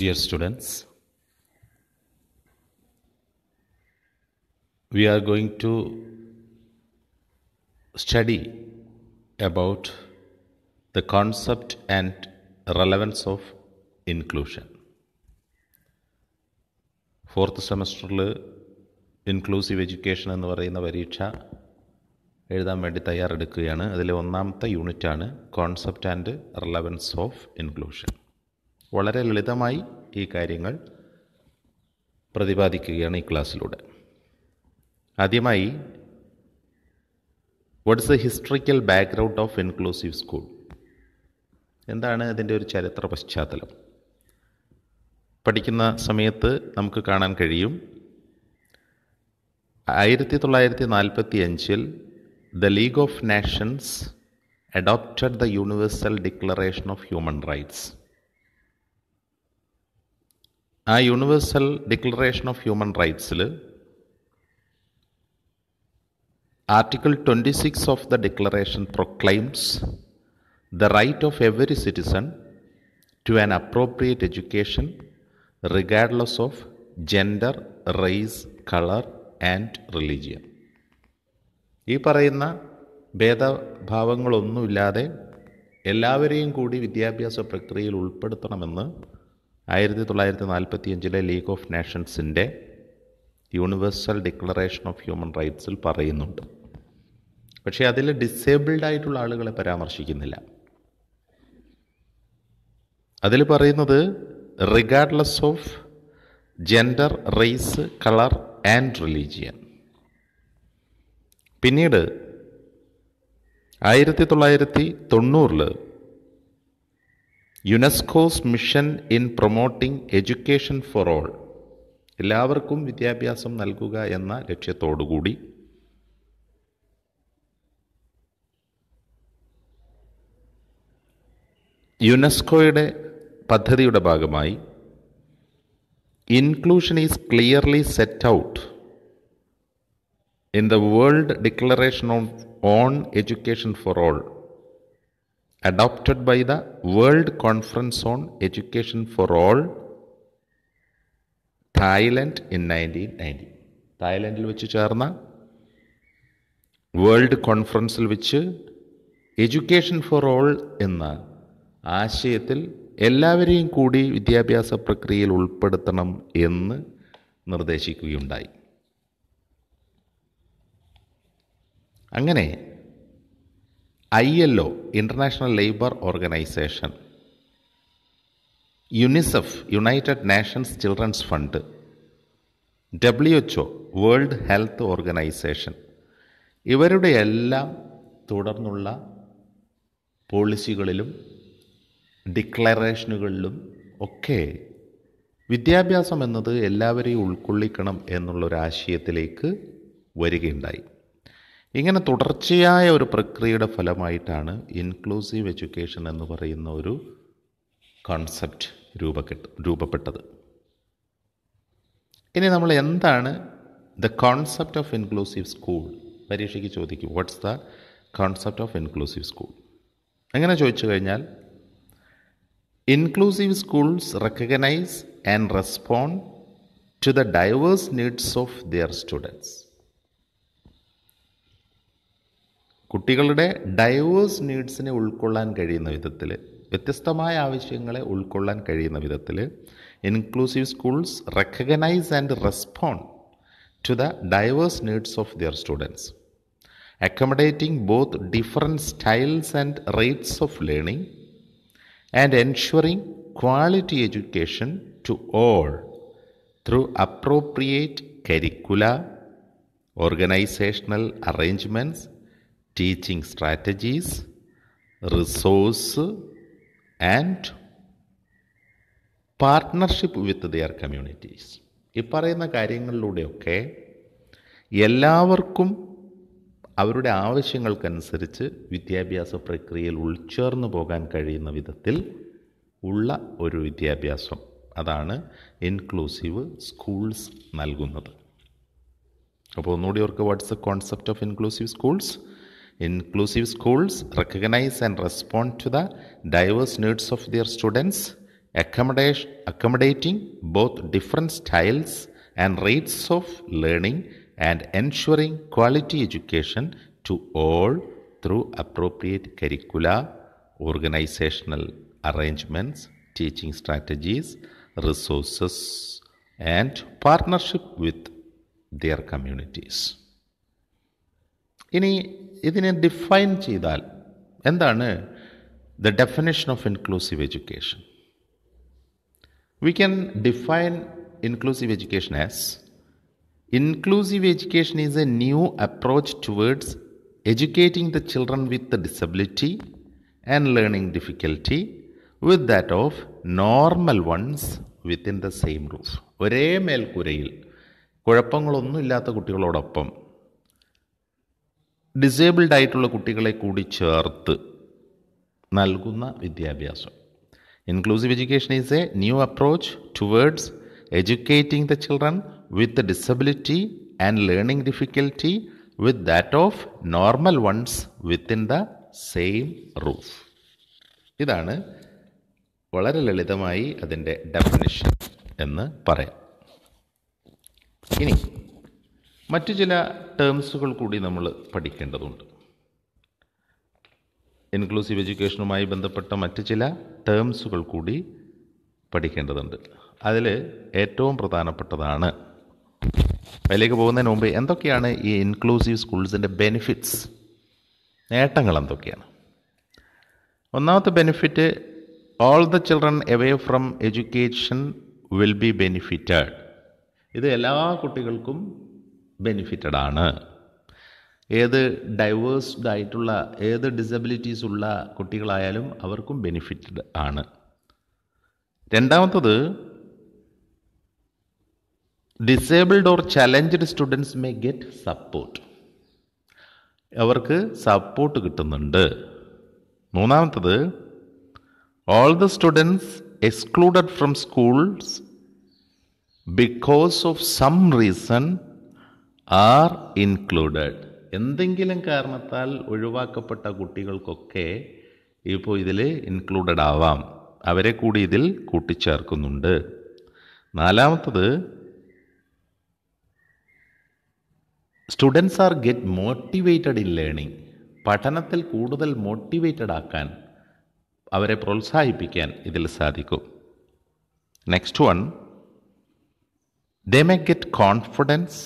Dear students we are going to study about the concept and relevance of inclusion fourth സെമസ്റ്ററിൽ inclusive education എന്ന് പറയുന്ന പരീക്ഷ എഴുതാൻ വേണ്ടി തയ്യാറെടുക്കുകയാണ് അതിലെ ഒന്നാമത്തെ യൂണിറ്റാണ് concept and relevance of inclusion വളരെ ലളിതമായി ഈ കാര്യങ്ങൾ പ്രതിപാദിക്കുകയാണ് ഈ ക്ലാസ്സിലൂടെ ആദ്യമായി what's a historical background of inclusive school എന്താണ് അതിൻ്റെ ഒരു ചരിത്ര പശ്ചാത്തലം പഠിക്കുന്ന സമയത്ത് നമുക്ക് കാണാൻ കഴിയും ആയിരത്തി തൊള്ളായിരത്തി നാൽപ്പത്തി അഞ്ചിൽ the League of Nations adopted the Universal Declaration of Human Rights ആ യൂണിവേഴ്സൽ ഡിക്ലറേഷൻ ഓഫ് ഹ്യൂമൻ റൈറ്റ്സിൽ article twenty six of the declaration proclaims the right of every citizen to an appropriate education regardless of gender race colour and religion ഈ പറയുന്ന ഭേദഭാവങ്ങളൊന്നുമില്ലാതെ എല്ലാവരെയും കൂടി വിദ്യാഭ്യാസ പ്രക്രിയയിൽ ഉൾപ്പെടുത്തണമെന്ന് ആയിരത്തി തൊള്ളായിരത്തി നാൽപ്പത്തി അഞ്ചിലെ ലീഗ് ഓഫ് നേഷൻസിൻ്റെ യൂണിവേഴ്സൽ ഡിക്ലറേഷൻ ഓഫ് ഹ്യൂമൻ റൈറ്റ്സിൽ പറയുന്നുണ്ട് പക്ഷേ അതിൽ ഡിസേബിൾഡ് ആയിട്ടുള്ള ആളുകളെ പരാമർശിക്കുന്നില്ല അതിൽ പറയുന്നത് regardless of gender race colour and religion പിന്നീട് ആയിരത്തി തൊള്ളായിരത്തി തൊണ്ണൂറിൽ UNESCO's mission in promoting education for all എല്ലാവർക്കും വിദ്യാഭ്യാസം നൽകുക എന്ന ലക്ഷ്യത്തോടുകൂടി യുനെസ്കോയുടെ പദ്ധതിയുടെ ഭാഗമായി inclusion is clearly set out in the World Declaration on on Education for All adopted by the World Conference on Education for all Thailand in nineteen ninety തായ്ലൻഡിൽ വെച്ച് ചേർന്ന വേൾഡ് കോൺഫറൻസിൽ വെച്ച് എഡ്യൂക്കേഷൻ ഫോർ ഓൾ എന്ന ആശയത്തിൽ എല്ലാവരെയും കൂടി വിദ്യാഭ്യാസ പ്രക്രിയയിൽ ഉൾപ്പെടുത്തണം എന്ന് നിർദ്ദേശിക്കുകയുണ്ടായി അങ്ങനെ I L O International Labour Organization UNICEF United Nations Children's Fund W H World Health Organization ഇവരുടെ എല്ലാം തുടർന്നുള്ള പോളിസികളിലും ഡിക്ലറേഷനുകളിലും ഒക്കെ വിദ്യാഭ്യാസം എന്നത് എല്ലാവരെയും ഉൾക്കൊള്ളിക്കണം എന്നുള്ളൊരാശയത്തിലേക്ക് വരികയുണ്ടായി ഇങ്ങനെ തുടർച്ചയായ ഒരു പ്രക്രിയയുടെ ഫലമായിട്ടാണ് ഇൻക്ലൂസീവ് എഡ്യൂക്കേഷൻ എന്ന് പറയുന്ന ഒരു കോൺസെപ്റ്റ് രൂപക്കെട്ട് രൂപപ്പെട്ടത് ഇനി നമ്മൾ എന്താണ് the concept of inclusive school പരീക്ഷയ്ക്ക് ചോദിക്കും what's the concept of inclusive school എങ്ങനെ ചോദിച്ചു കഴിഞ്ഞാൽ inclusive schools recognize and respond to the diverse needs of their students കുട്ടികളുടെ ഡൈവേഴ്സ് നീഡ്സിനെ ഉൾക്കൊള്ളാൻ കഴിയുന്ന വിധത്തിൽ വ്യത്യസ്തമായ ആവശ്യങ്ങളെ ഉൾക്കൊള്ളാൻ കഴിയുന്ന വിധത്തിൽ inclusive schools recognize and respond to the diverse needs of their students accommodating both different styles and rates of learning and ensuring quality education to all through appropriate curricula organizational arrangements teaching strategies resource and partnership with their communities ഈ പറയുന്ന കാര്യങ്ങളിലൂടെയൊക്കെ എല്ലാവർക്കും അവരുടെ ആവശ്യങ്ങൾക്കനുസരിച്ച് വിദ്യാഭ്യാസ പ്രക്രിയയിൽ ഉൾച്ചേർന്നു പോകാൻ കഴിയുന്ന വിധത്തിൽ ഉള്ള ഒരു വിദ്യാഭ്യാസം അതാണ് ഇൻക്ലൂസീവ് സ്കൂൾസ് നൽകുന്നത് അപ്പോൾ ഒന്നുകൂടി അവർക്ക് what's the concept of inclusive schools Inclusive schools recognize and respond to the diverse needs of their students, accommodating both different styles and rates of learning and ensuring quality education to all through appropriate curricula, organizational arrangements, teaching strategies, resources, and partnership with their communities. ഇനി ഇതിനെ define ചെയ്താൽ എന്താണ് the definition of inclusive education we can define inclusive education as inclusive education is a new approach towards educating the children with the disability and learning difficulty with that of normal ones within the same roof ഒരേ മേൽക്കൂരയിൽ കുഴപ്പങ്ങളൊന്നുമില്ലാത്ത കുട്ടികളോടൊപ്പം disabled ആയിട്ടുള്ള കുട്ടികളെ കൂടി ചേർത്ത് നൽകുന്ന വിദ്യാഭ്യാസം inclusive education is a new approach towards educating the children with disability and learning difficulty with that of normal ones within the same roof ഇതാണ് വളരെ ലളിതമായി അതിൻ്റെ ഡെഫിനിഷൻ എന്ന് പറയാം ഇനി മറ്റു ചില ടേംസുകൾ കൂടി നമ്മൾ പഠിക്കേണ്ടതുണ്ട് ഇൻക്ലൂസീവ് എഡ്യൂക്കേഷനുമായി ബന്ധപ്പെട്ട മറ്റു ചില ടേംസുകൾ കൂടി പഠിക്കേണ്ടതുണ്ട് അതിൽ ഏറ്റവും പ്രധാനപ്പെട്ടതാണ് അതിലേക്ക് പോകുന്നതിന് മുമ്പ് എന്തൊക്കെയാണ് ഈ ഇൻക്ലൂസീവ് സ്കൂൾസിൻ്റെ ബെനിഫിറ്റ്സ് നേട്ടങ്ങൾ എന്തൊക്കെയാണ് ഒന്നാമത്തെ benefit all the children away from education will be benefited ഇത് എല്ലാ കുട്ടികൾക്കും ബെനിഫിറ്റഡ് ആണ് ഏത് ഡൈവേഴ്സ്ഡ് ആയിട്ടുള്ള ഏത് ഡിസബിലിറ്റീസ് ഉള്ള കുട്ടികളായാലും അവർക്കും ബെനിഫിറ്റഡ് ആണ് രണ്ടാമത്തത് disabled or challenged students may get support അവർക്ക് സപ്പോർട്ട് കിട്ടുന്നുണ്ട് മൂന്നാമത്തത് all the students excluded from schools because of some reason are included എന്തെങ്കിലും കാരണത്താൽ ഒഴിവാക്കപ്പെട്ട കുട്ടികൾക്കൊക്കെ ഇപ്പോൾ ഇതിൽ ഇൻക്ലൂഡഡ് ആവാം അവരെ കൂടി ഇതിൽ കൂട്ടിച്ചേർക്കുന്നുണ്ട് നാലാമത്തത് students are get motivated in learning പഠനത്തിൽ കൂടുതൽ മോട്ടിവേറ്റഡ് ആക്കാൻ അവരെ പ്രോത്സാഹിപ്പിക്കാൻ ഇതിൽ സാധിക്കും next one they may get confidence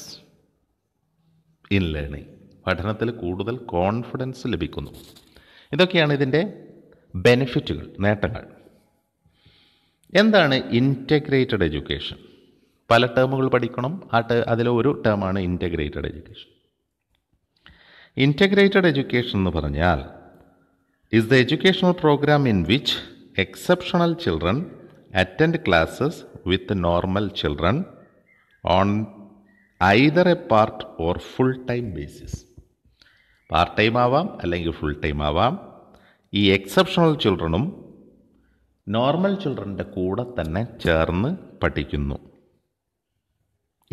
in learning പഠനത്തിൽ കൂടുതൽ കോൺഫിഡൻസ് ലഭിക്കുന്നു ഇതൊക്കെയാണ് ഇതിൻ്റെ ബെനിഫിറ്റുകൾ നേട്ടങ്ങൾ എന്താണ് ഇൻറ്റഗ്രേറ്റഡ് എഡ്യൂക്കേഷൻ പല ടേമുകൾ പഠിക്കണം ആ ടേ അതിലൊരു ടേമാണ് ഇൻറ്റഗ്രേറ്റഡ് എഡ്യൂക്കേഷൻ ഇൻറ്റഗ്രേറ്റഡ് എഡ്യൂക്കേഷൻ എന്ന് പറഞ്ഞാൽ is the educational program in which exceptional children attend classes with normal children on either a part or full time basis part time ആവാം അല്ലെങ്കിൽ ഫുൾ ടൈം ആവാം ഈ എക്സെപ്ഷണൽ ചിൽഡ്രനും നോർമൽ ചിൽഡ്രൻ്റെ കൂടെ തന്നെ ചേർന്ന് പഠിക്കുന്നു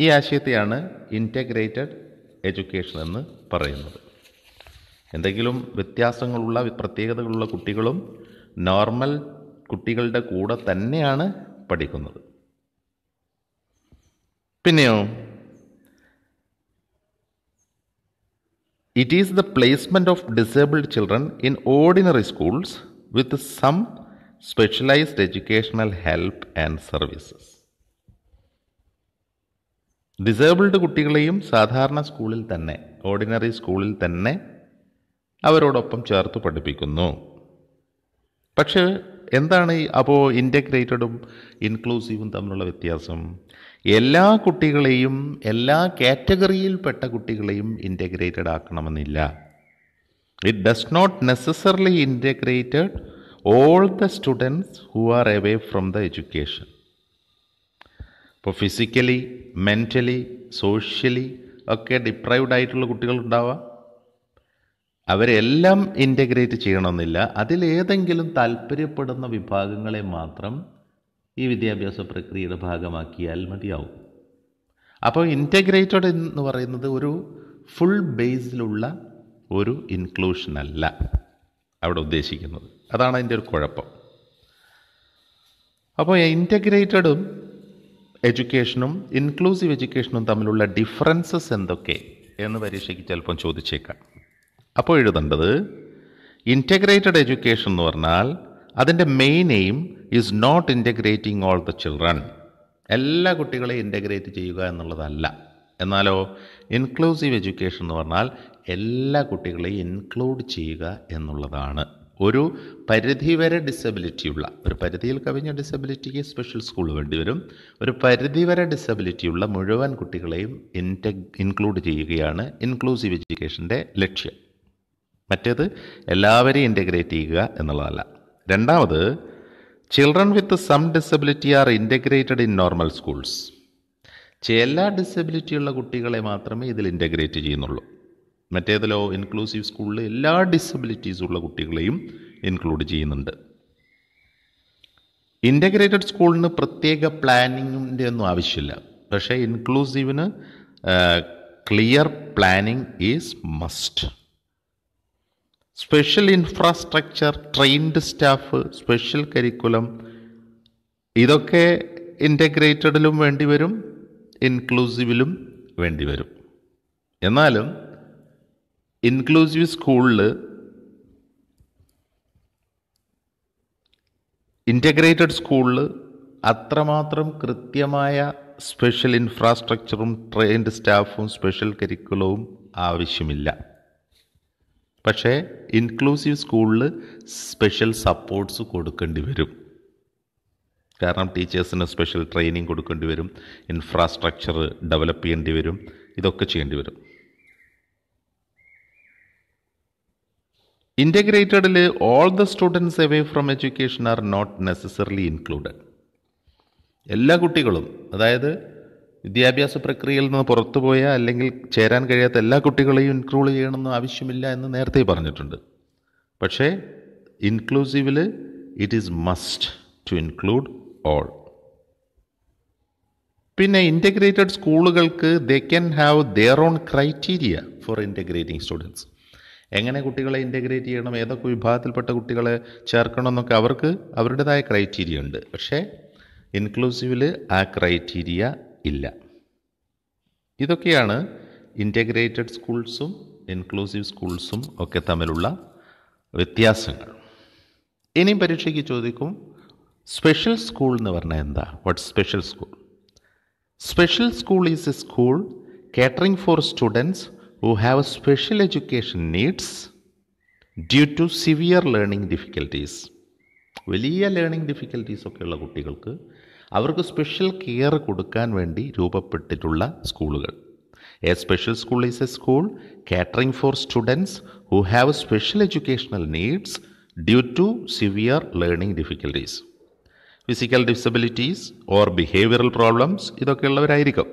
ഈ ആശയത്തെയാണ് ഇൻറ്റഗ്രേറ്റഡ് എഡ്യൂക്കേഷൻ എന്ന് പറയുന്നത് എന്തെങ്കിലും വ്യത്യാസങ്ങളുള്ള പ്രത്യേകതകളുള്ള കുട്ടികളും നോർമൽ കുട്ടികളുടെ കൂടെ തന്നെയാണ് പഠിക്കുന്നത് പിന്നെയോ it is the placement of disabled children in ordinary schools with some specialized educational help and services disabled കുട്ടികളെയും സാധാരണ സ്കൂളിൽ തന്നെ ഓർഡിനറി സ്കൂളിൽ തന്നെ അവരോടൊപ്പം ചേർത്ത് പഠിപ്പിക്കുന്നു പക്ഷേ എന്താണ് അപ്പോൾ ഇൻറ്റഗ്രേറ്റഡും ഇൻക്ലൂസീവും തമ്മിലുള്ള വ്യത്യാസം എല്ലാ കുട്ടികളെയും എല്ലാ കാറ്റഗറിയിൽപ്പെട്ട കുട്ടികളെയും ഇൻറ്റഗ്രേറ്റഡ് ആക്കണമെന്നില്ല it does not necessarily integrated all the students who are away from the education ഇപ്പോൾ ഫിസിക്കലി മെൻ്റലി സോഷ്യലി ഒക്കെ ഡിപ്രൈവ്ഡ് ആയിട്ടുള്ള കുട്ടികളുണ്ടാവാം അവരെല്ലാം ഇൻ്റഗ്രേറ്റ് ചെയ്യണമെന്നില്ല അതിലേതെങ്കിലും താല്പര്യപ്പെടുന്ന വിഭാഗങ്ങളെ മാത്രം ഈ വിദ്യാഭ്യാസ പ്രക്രിയയുടെ ഭാഗമാക്കിയാൽ മതിയാവും അപ്പോൾ ഇൻറ്റഗ്രേറ്റഡ് എന്ന് പറയുന്നത് ഒരു ഫുൾ ബേസിലുള്ള ഒരു ഇൻക്ലൂഷൻ അല്ല അവിടെ ഉദ്ദേശിക്കുന്നത് അതാണ് അതിൻ്റെ ഒരു കുഴപ്പം അപ്പോൾ ഇൻറ്റഗ്രേറ്റഡും എഡ്യൂക്കേഷനും ഇൻക്ലൂസീവ് എഡ്യൂക്കേഷനും തമ്മിലുള്ള ഡിഫറൻസസ് എന്തൊക്കെ എന്ന് പരീക്ഷയ്ക്ക് ചിലപ്പം ചോദിച്ചേക്കാം അപ്പോൾ എഴുതേണ്ടത് ഇൻറ്റഗ്രേറ്റഡ് എഡ്യൂക്കേഷൻ എന്ന് പറഞ്ഞാൽ അതിൻ്റെ main aim is not integrating all the children എല്ലാ കുട്ടികളെയും ഇൻറ്റഗ്രേറ്റ് ചെയ്യുക എന്നുള്ളതല്ല എന്നാലോ ഇൻക്ലൂസീവ് എഡ്യൂക്കേഷൻ എന്ന് പറഞ്ഞാൽ എല്ലാ കുട്ടികളെയും ഇൻക്ലൂഡ് ചെയ്യുക എന്നുള്ളതാണ് ഒരു പരിധിവരെ ഡിസബിലിറ്റിയുള്ള ഒരു പരിധിയിൽ കവിഞ്ഞ ഡിസബിലിറ്റിക്ക് സ്പെഷ്യൽ സ്കൂൾ വേണ്ടിവരും വരും ഒരു പരിധിവരെ ഡിസബിലിറ്റിയുള്ള മുഴുവൻ കുട്ടികളെയും ഇൻക്ലൂഡ് ചെയ്യുകയാണ് ഇൻക്ലൂസീവ് എഡ്യൂക്കേഷൻ്റെ ലക്ഷ്യം മറ്റേത് എല്ലാവരെയും ഇൻ്റഗ്രേറ്റ് ചെയ്യുക എന്നുള്ളതല്ല രണ്ടാമത് children with some disability are integrated in normal schools എല്ലാ ഡിസബിലിറ്റിയുള്ള കുട്ടികളെ മാത്രമേ ഇതിൽ ഇൻ്റഗ്രേറ്റ് ചെയ്യുന്നുള്ളൂ മറ്റേതിലോ ഇൻക്ലൂസീവ് സ്കൂളിൽ എല്ലാ ഡിസബിലിറ്റീസുള്ള കുട്ടികളെയും ഇൻക്ലൂഡ് ചെയ്യുന്നുണ്ട് ഇൻ്റഗ്രേറ്റഡ് സ്കൂളിന് പ്രത്യേക പ്ലാനിങ്ങിൻ്റെ ഒന്നും ആവശ്യമില്ല പക്ഷേ ഇൻക്ലൂസീവിന് clear planning is must special infrastructure trained staff special curriculum ഇതൊക്കെ ഇൻ്റഗ്രേറ്റഡിലും വേണ്ടി വരും ഇൻക്ലൂസീവിലും വേണ്ടി വരും എന്നാലും ഇൻക്ലൂസീവ് സ്കൂളിൽ ഇൻ്റഗ്രേറ്റഡ് സ്കൂളിൽ അത്രമാത്രം കൃത്യമായ സ്പെഷ്യൽ ഇൻഫ്രാസ്ട്രക്ചറും ട്രെയിൻഡ് സ്റ്റാഫും സ്പെഷ്യൽ കരിക്കുലവും ആവശ്യമില്ല പക്ഷേ ഇൻക്ലൂസീവ് സ്കൂളിൽ സ്പെഷ്യൽ സപ്പോർട്ട്സ് കൊടുക്കേണ്ടി വരും കാരണം ടീച്ചേഴ്സിന് സ്പെഷ്യൽ ട്രെയിനിങ് കൊടുക്കേണ്ടി വരും ഇൻഫ്രാസ്ട്രക്ചർ ഡെവലപ്പ് ചെയ്യേണ്ടി വരും ഇതൊക്കെ ചെയ്യേണ്ടി വരും ഇൻ്റഗ്രേറ്റഡിൽ all the students away from education are not necessarily included എല്ലാ കുട്ടികളും അതായത് വിദ്യാഭ്യാസ പ്രക്രിയയിൽ നിന്ന് പുറത്തുപോയ അല്ലെങ്കിൽ ചേരാൻ കഴിയാത്ത എല്ലാ കുട്ടികളെയും ഇൻക്ലൂഡ് ചെയ്യണമെന്ന് ആവശ്യമില്ല എന്ന് നേരത്തെ പറഞ്ഞിട്ടുണ്ട് പക്ഷേ ഇൻക്ലൂസീവിൽ it is must to include all പിന്നെ ഇൻ്റഗ്രേറ്റഡ് സ്കൂളുകൾക്ക് they can have their own criteria for integrating students എങ്ങനെ കുട്ടികളെ ഇൻ്റഗ്രേറ്റ് ചെയ്യണം ഏതൊക്കെ വിഭാഗത്തിൽപ്പെട്ട കുട്ടികളെ ചേർക്കണം എന്നൊക്കെ അവർക്ക് അവരുടേതായ ക്രൈറ്റീരിയ ഉണ്ട് പക്ഷേ ഇൻക്ലൂസീവിൽ ആ ക്രൈറ്റീരിയ ഇല്ല ഇതൊക്കെയാണ് ഇൻറ്റഗ്രേറ്റഡ് സ്കൂൾസും ഇൻക്ലൂസീവ് സ്കൂൾസും ഒക്കെ തമ്മിലുള്ള വ്യത്യാസങ്ങൾ ഇനിയും പരീക്ഷയ്ക്ക് ചോദിക്കും സ്പെഷ്യൽ സ്കൂൾ എന്ന് പറഞ്ഞാൽ എന്താ what special school special school is a school catering for students who have a special education needs due to severe learning difficulties വലിയ ലേണിംഗ് ഡിഫിക്കൽട്ടീസ് ഉള്ള കുട്ടികൾക്ക് അവർക്ക് സ്പെഷ്യൽ കെയർ കൊടുക്കാൻ വേണ്ടി രൂപപ്പെട്ടിട്ടുള്ള സ്കൂളുകൾ a special school is a school catering for students who have special educational needs due to severe learning difficulties physical disabilities or behavioural problems ഇതൊക്കെ ഉള്ളവരായിരിക്കും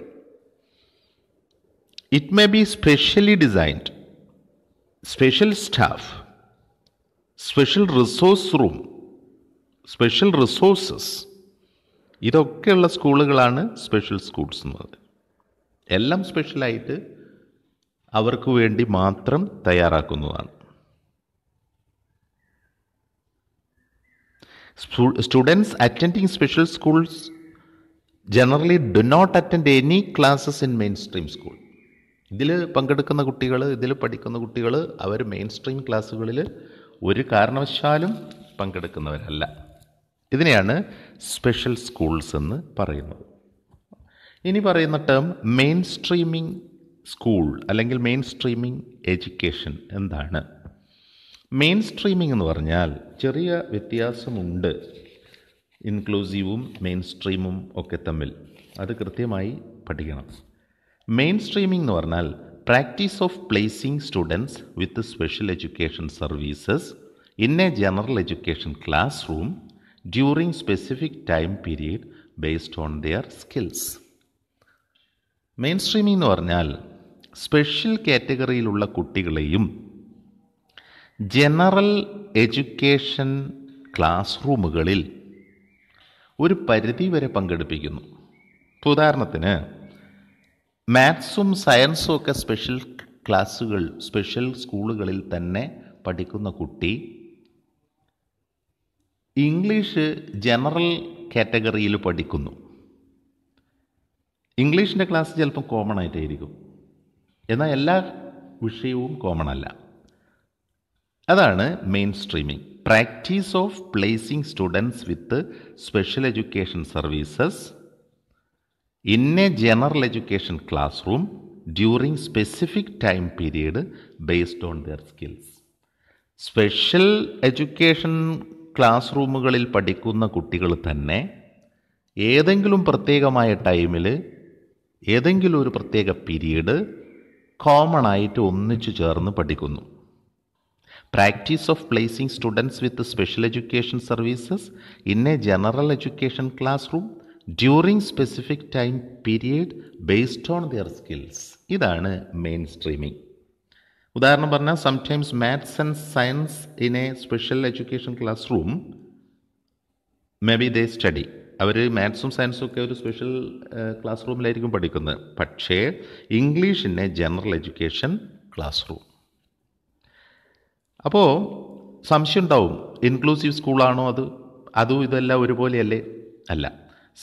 it may be specially designed special staff special resource room special resources ഇതൊക്കെയുള്ള സ്കൂളുകളാണ് special schools എന്നത് എല്ലാം സ്പെഷ്യലായിട്ട് അവർക്ക് വേണ്ടി മാത്രം തയ്യാറാക്കുന്നതാണ് students attending special schools generally do not attend any classes in mainstream school ഇതിൽ പങ്കെടുക്കുന്ന കുട്ടികൾ ഇതിൽ പഠിക്കുന്ന കുട്ടികൾ അവർ മെയിൻ സ്ട്രീം ക്ലാസ്സുകളിൽ ഒരു കാരണവശാലും പങ്കെടുക്കുന്നവരല്ല ഇതിനെയാണ് സ്പെഷ്യൽ സ്കൂൾസ് എന്ന് പറയുന്നത് ഇനി പറയുന്ന ടേം മെയിൻ സ്ട്രീമിംഗ് സ്കൂൾ അല്ലെങ്കിൽ മെയിൻ സ്ട്രീമിംഗ് എഡ്യൂക്കേഷൻ എന്താണ് മെയിൻ സ്ട്രീമിംഗ് എന്ന് പറഞ്ഞാൽ ചെറിയ വ്യത്യാസമുണ്ട് ഇൻക്ലൂസീവും മെയിൻ സ്ട്രീമും ഒക്കെ തമ്മിൽ അത് കൃത്യമായി പഠിക്കണം മെയിൻ സ്ട്രീമിംഗ് എന്ന് പറഞ്ഞാൽ practice of placing students with special education services in a general education classroom during specific time period based on their skills. Mainstreaming എന്ന് പറഞ്ഞാൽ സ്പെഷ്യൽ കാറ്റഗറിയിലുള്ള കുട്ടികളെയും ജനറൽ എഡ്യൂക്കേഷൻ ക്ലാസ് റൂമുകളിൽ ഒരു പരിധി വരെ പങ്കെടുപ്പിക്കുന്നു ഉദാഹരണത്തിന് മാത്സും സയൻസും ഒക്കെ സ്പെഷ്യൽ ക്ലാസ്സുകൾ സ്പെഷ്യൽ സ്കൂളുകളിൽ തന്നെ പഠിക്കുന്ന കുട്ടി ഇംഗ്ലീഷ് ജനറൽ കാറ്റഗറിയിൽ പഠിക്കുന്നു ഇംഗ്ലീഷിൻ്റെ ക്ലാസ് ചിലപ്പോൾ കോമൺ ആയിട്ടായിരിക്കും എന്നാൽ എല്ലാ വിഷയവും കോമൺ അല്ല അതാണ് mainstreaming practice of placing students with special education services in a general education classroom during specific time period based on their skills special education ക്ലാസ് റൂമുകളിൽ പഠിക്കുന്ന കുട്ടികൾ തന്നെ ഏതെങ്കിലും പ്രത്യേകമായ ടൈമിൽ ഏതെങ്കിലും ഒരു പ്രത്യേക പീരീഡ് കോമൺ ആയിട്ട് ഒന്നിച്ചു ചേർന്ന് പഠിക്കുന്നു practice of placing students with special education services in a general education classroom during specific time period based on their skills ഇതാണ് മെയിൻ സ്ട്രീമിംഗ് ഉദാഹരണം പറഞ്ഞാൽ sometimes maths and science in a special education classroom maybe they study അവർ മാത്സും സയൻസും ഒക്കെ ഒരു special ക്ലാസ് റൂമിലായിരിക്കും പഠിക്കുന്നത് പക്ഷേ English in a general education classroom അപ്പോൾ സംശയം ഉണ്ടാവും ഇൻക്ലൂസീവ് സ്കൂളാണോ അത് അതും ഇതെല്ലാം ഒരുപോലെയല്ലേ അല്ല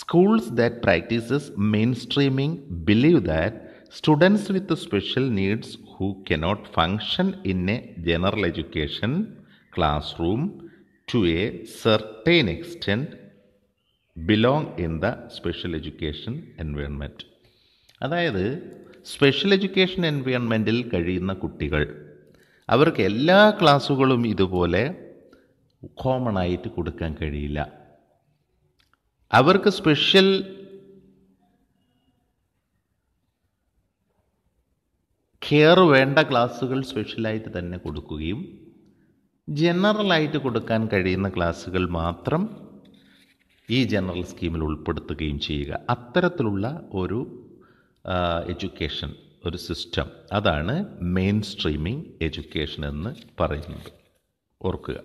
schools that practices mainstreaming believe that students with special needs who cannot function in a general education classroom to a certain extent belong in the special education environment അതായത് special education എൻവയോൺമെൻറ്റിൽ കഴിയുന്ന കുട്ടികൾ അവർക്ക് എല്ലാ ക്ലാസ്സുകളും ഇതുപോലെ common ആയിട്ട് കൊടുക്കാൻ കഴിയില്ല അവർക്ക് സ്പെഷ്യൽ കെയർ വേണ്ട ക്ലാസ്സുകൾ സ്പെഷ്യലായിട്ട് തന്നെ കൊടുക്കുകയും ജനറലായിട്ട് കൊടുക്കാൻ കഴിയുന്ന ക്ലാസ്സുകൾ മാത്രം ഈ ജനറൽ സ്കീമിൽ ഉൾപ്പെടുത്തുകയും ചെയ്യുക അത്തരത്തിലുള്ള ഒരു എഡ്യൂക്കേഷൻ ഒരു സിസ്റ്റം അതാണ് മെയിൻ സ്ട്രീമിംഗ് എഡ്യൂക്കേഷൻ എന്ന് പറയുന്നത് ഓർക്കുക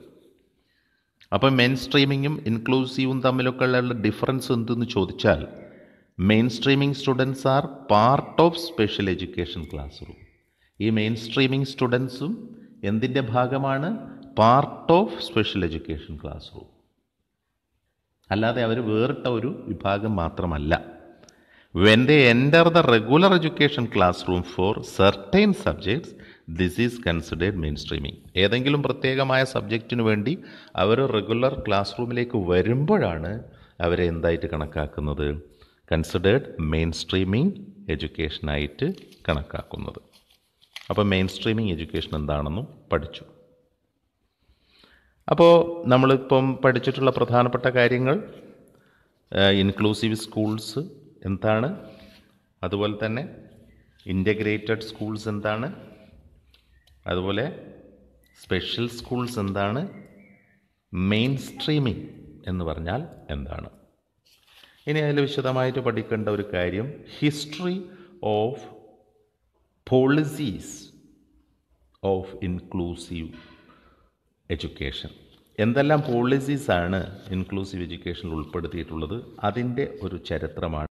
അപ്പോൾ മെയിൻ സ്ട്രീമിങ്ങും ഇൻക്ലൂസീവും തമ്മിലൊക്കെ ഉള്ള ഡിഫറൻസ് എന്തെന്ന് ചോദിച്ചാൽ mainstreaming students are part of special education classroom ഈ മെയിൻ സ്ട്രീമിങ് സ്റ്റുഡൻസും എന്തിൻ്റെ ഭാഗമാണ് part of special education classroom അല്ലാതെ അവർ വേറിട്ട ഒരു വിഭാഗം മാത്രമല്ല when they enter the regular education classroom for certain subjects this is considered mainstreaming ഏതെങ്കിലും പ്രത്യേകമായ സബ്ജക്റ്റിന് വേണ്ടി അവർ റെഗുലർ ക്ലാസ് റൂമിലേക്ക് വരുമ്പോഴാണ് അവരെ എന്തായിട്ട് കണക്കാക്കുന്നത് കൺസിഡേർഡ് മെയിൻ സ്ട്രീമിംഗ് എഡ്യൂക്കേഷനായിട്ട് കണക്കാക്കുന്നത് അപ്പോൾ മെയിൻ സ്ട്രീമിങ് എഡ്യൂക്കേഷൻ എന്താണെന്നും പഠിച്ചു അപ്പോൾ നമ്മളിപ്പം പഠിച്ചിട്ടുള്ള പ്രധാനപ്പെട്ട കാര്യങ്ങൾ ഇൻക്ലൂസീവ് സ്കൂൾസ് എന്താണ് അതുപോലെ തന്നെ ഇൻ്റഗ്രേറ്റഡ് സ്കൂൾസ് എന്താണ് അതുപോലെ സ്പെഷ്യൽ സ്കൂൾസ് എന്താണ് മെയിൻ സ്ട്രീമിംഗ് എന്ന് പറഞ്ഞാൽ എന്താണ് ഇനി അതിൽ വിശദമായിട്ട് പഠിക്കേണ്ട ഒരു കാര്യം history of policies of inclusive education എന്തെല്ലാം പോളിസീസാണ് ഇൻക്ലൂസീവ് എഡ്യൂക്കേഷനിൽ ഉൾപ്പെടുത്തിയിട്ടുള്ളത് അതിൻ്റെ ഒരു ചരിത്രമാണ്